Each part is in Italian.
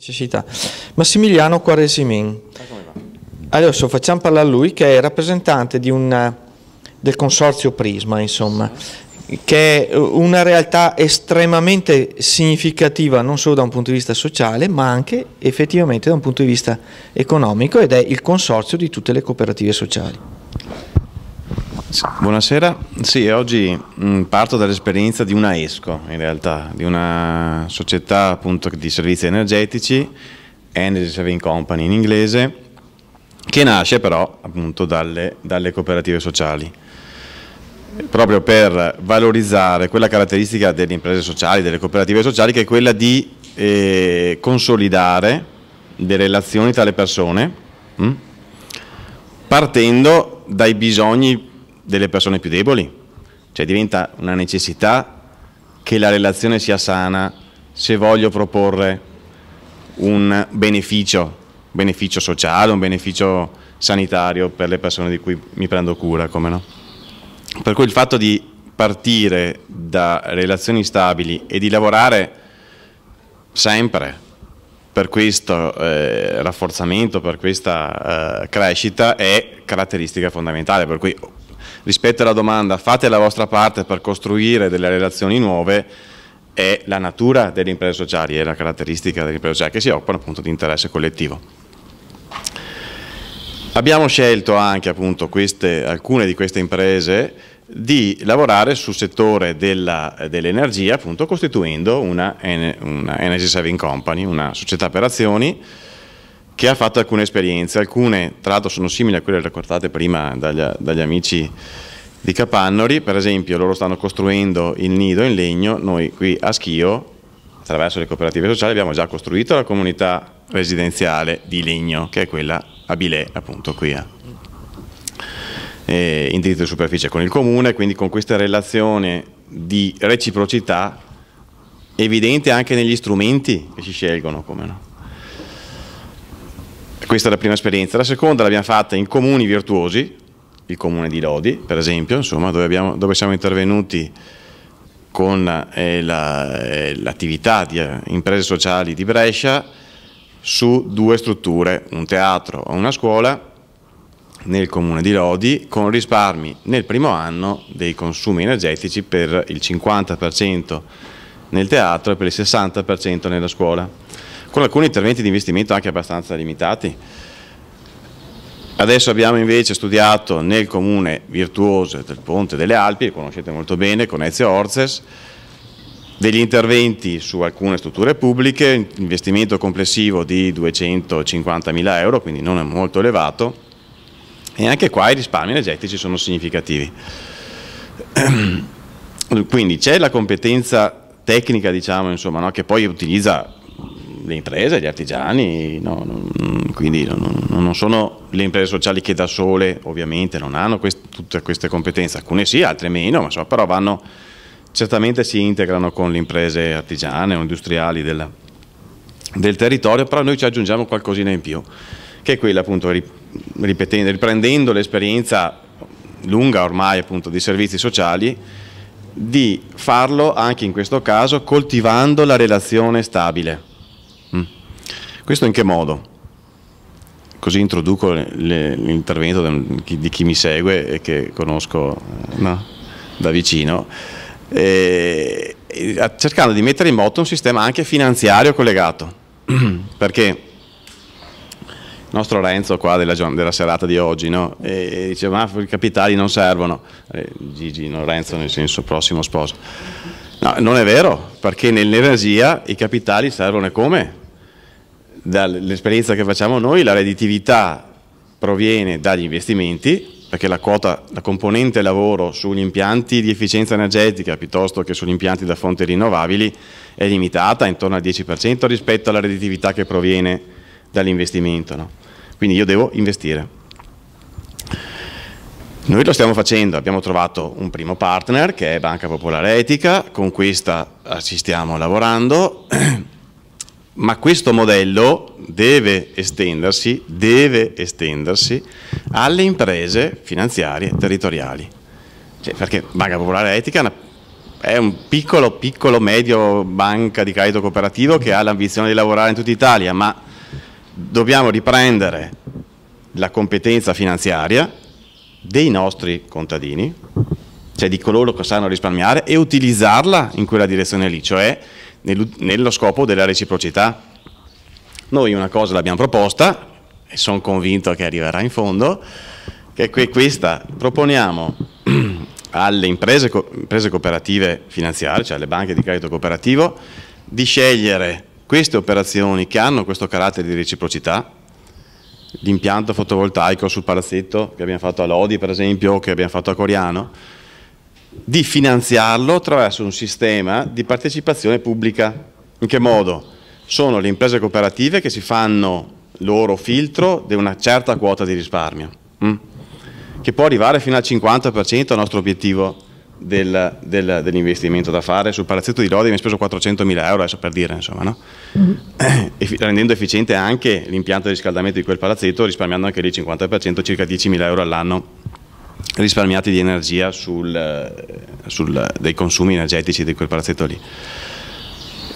necessità. Massimiliano Quaresimin. Ah, Adesso facciamo parlare a lui che è rappresentante un, del consorzio Prisma, insomma, che è una realtà estremamente significativa non solo da un punto di vista sociale ma anche effettivamente da un punto di vista economico ed è il consorzio di tutte le cooperative sociali. Buonasera, sì, oggi mm, parto dall'esperienza di una ESCO, in realtà, di una società appunto di servizi energetici, Energy Saving Company in inglese, che nasce però appunto dalle, dalle cooperative sociali, proprio per valorizzare quella caratteristica delle imprese sociali, delle cooperative sociali, che è quella di eh, consolidare le relazioni tra le persone, mh, mm, partendo dai bisogni delle persone più deboli, cioè diventa una necessità che la relazione sia sana se voglio proporre un beneficio, un beneficio sociale, un beneficio sanitario per le persone di cui mi prendo cura, no? Per cui il fatto di partire da relazioni stabili e di lavorare sempre per questo eh, rafforzamento, per questa eh, crescita è caratteristica fondamentale, per cui rispetto alla domanda fate la vostra parte per costruire delle relazioni nuove, è la natura delle imprese sociali, è la caratteristica delle imprese sociali che si occupano appunto di interesse collettivo. Abbiamo scelto anche appunto queste, alcune di queste imprese di lavorare sul settore dell'energia dell appunto costituendo una, una Energy Saving Company, una società per azioni che ha fatto alcune esperienze, alcune tra l'altro sono simili a quelle raccontate prima dagli, dagli amici di Capannori, per esempio loro stanno costruendo il nido in legno, noi qui a Schio, attraverso le cooperative sociali, abbiamo già costruito la comunità residenziale di legno, che è quella a Bilè, appunto qui a eh, in diritto di superficie con il comune, quindi con questa relazione di reciprocità evidente anche negli strumenti che si scelgono, come no. Questa è la prima esperienza. La seconda l'abbiamo fatta in comuni virtuosi, il comune di Lodi per esempio, insomma, dove, abbiamo, dove siamo intervenuti con eh, l'attività la, eh, di eh, imprese sociali di Brescia su due strutture, un teatro e una scuola nel comune di Lodi con risparmi nel primo anno dei consumi energetici per il 50% nel teatro e per il 60% nella scuola con alcuni interventi di investimento anche abbastanza limitati. Adesso abbiamo invece studiato nel comune virtuoso del Ponte delle Alpi, che conoscete molto bene, con Ezio Orzes, degli interventi su alcune strutture pubbliche, investimento complessivo di 250.000 euro, quindi non è molto elevato, e anche qua i risparmi energetici sono significativi. Quindi c'è la competenza tecnica, diciamo, insomma, no? che poi utilizza le imprese, gli artigiani, no, non, mm, quindi non, non, sono le imprese sociali che da sole ovviamente non hanno quest, tutte queste competenze, alcune sì, altre meno, ma so, però vanno, certamente si integrano con le imprese artigiane o industriali del, del territorio, però noi ci aggiungiamo qualcosina in più, che è quella appunto ripetendo, riprendendo l'esperienza lunga ormai appunto di servizi sociali, di farlo anche in questo caso coltivando la relazione stabile questo in che modo? Così introduco l'intervento di chi mi segue e che conosco eh, no, da vicino, e, cercando di mettere in moto un sistema anche finanziario collegato, perché il nostro Renzo qua della, della serata di oggi no, e, diceva ma i capitali non servono, eh, Gigi, non Renzo nel senso prossimo sposo. No, non è vero, perché nell'energia i capitali servono e come? dall'esperienza che facciamo noi, la redditività proviene dagli investimenti, perché la, quota, la componente lavoro sugli impianti di efficienza energetica piuttosto che sugli impianti da fonti rinnovabili è limitata intorno al 10% rispetto alla redditività che proviene dall'investimento. No? Quindi io devo investire. Noi lo stiamo facendo, abbiamo trovato un primo partner che è Banca Popolare Etica, con questa ci stiamo lavorando. ma questo modello deve estendersi, deve estendersi alle imprese finanziarie territoriali. Cioè, perché Banca Popolare Etica è un piccolo, piccolo, medio banca di credito cooperativo che ha l'ambizione di lavorare in tutta Italia, ma dobbiamo riprendere la competenza finanziaria dei nostri contadini, cioè di coloro che sanno risparmiare, e utilizzarla in quella direzione lì, cioè nello scopo della reciprocità. Noi una cosa l'abbiamo proposta e sono convinto che arriverà in fondo, che è questa, proponiamo alle imprese, imprese cooperative finanziarie, cioè alle banche di credito cooperativo, di scegliere queste operazioni che hanno questo carattere di reciprocità, l'impianto fotovoltaico sul palazzetto che abbiamo fatto a Lodi per esempio, o che abbiamo fatto a Coriano, di finanziarlo attraverso un sistema di partecipazione pubblica. In che modo? Sono le imprese cooperative che si fanno loro filtro di una certa quota di risparmio, mm? che può arrivare fino al 50% al nostro obiettivo del, del, dell'investimento da fare. Sul palazzetto di Lodi abbiamo speso 400 mila euro, adesso per dire, insomma, no? Mm-hmm. e, rendendo efficiente anche l'impianto di riscaldamento di quel palazzetto, risparmiando anche lì il 50%, circa 10 mila euro all'anno risparmiati di energia sul, eh, sul, dei consumi energetici di quel palazzetto lì.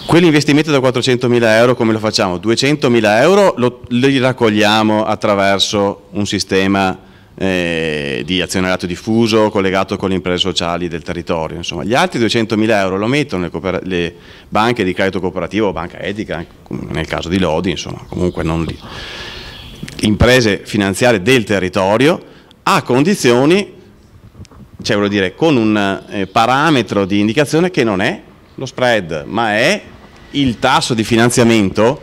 Quell'investimento da 400.000 euro come lo facciamo? 200.000 euro lo, li raccogliamo attraverso un sistema eh, di azionariato diffuso collegato con le imprese sociali del territorio. Insomma, gli altri 200.000 euro lo mettono le, le, banche di credito cooperativo, banca etica, nel caso di Lodi, insomma, comunque non lì. Imprese finanziarie del territorio a condizioni, cioè voglio dire, con un eh, parametro di indicazione che non è lo spread, ma è il tasso di finanziamento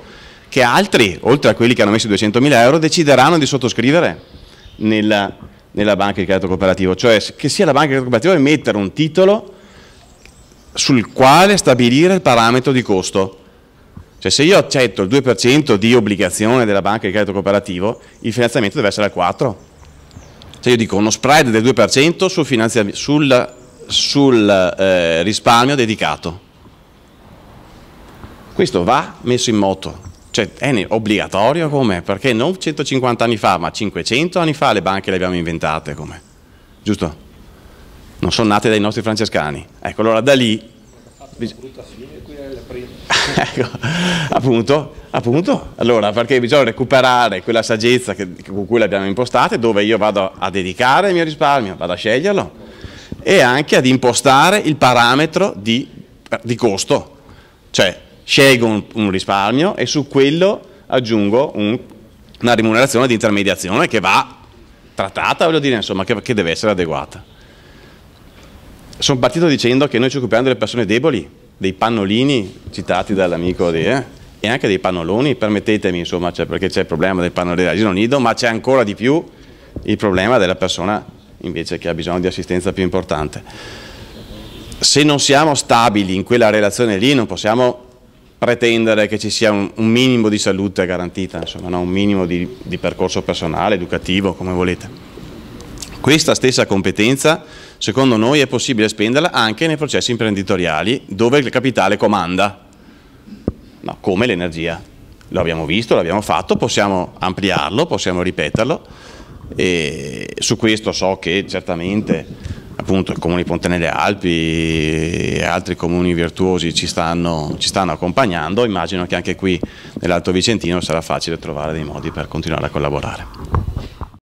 che altri, oltre a quelli che hanno messo 200.000 euro, decideranno di sottoscrivere nella, nella banca di credito cooperativo, cioè che sia la banca di credito cooperativo e mettere un titolo sul quale stabilire il parametro di costo. Cioè se io accetto il 2% di obbligazione della banca di credito cooperativo, il finanziamento deve essere al 4%. Cioè io dico uno spread del 2% sul, sul, sul eh, risparmio dedicato. Questo va messo in moto. Cioè, è obbligatorio come? Perché non 150 anni fa, ma 500 anni fa le banche le abbiamo inventate come? Giusto? Non sono nate dai nostri francescani. Ecco, allora da lì ecco, appunto, appunto, allora perché bisogna recuperare quella saggezza che, con cui l'abbiamo impostata dove io vado a dedicare il mio risparmio, vado a sceglierlo e anche ad impostare il parametro di, di costo, cioè scelgo un, un, risparmio e su quello aggiungo un, una rimunerazione di intermediazione che va trattata, voglio dire, insomma, che, che deve essere adeguata sono partito dicendo che noi ci occupiamo delle persone deboli, dei pannolini citati dall'amico di... Eh? e anche dei pannoloni, permettetemi, insomma, cioè, perché c'è il problema del pannolino di asilo nido, ma c'è ancora di più il problema della persona invece che ha bisogno di assistenza più importante. Se non siamo stabili in quella relazione lì, non possiamo pretendere che ci sia un, un minimo di salute garantita, insomma, no? un minimo di, di percorso personale, educativo, come volete. Questa stessa competenza Secondo noi è possibile spenderla anche nei processi imprenditoriali dove il capitale comanda, no, come l'energia. Lo abbiamo visto, l'abbiamo fatto, possiamo ampliarlo, possiamo ripeterlo e su questo so che certamente appunto il comune di Ponte nelle Alpi e altri comuni virtuosi ci stanno, ci stanno accompagnando, immagino che anche qui nell'Alto Vicentino sarà facile trovare dei modi per continuare a collaborare.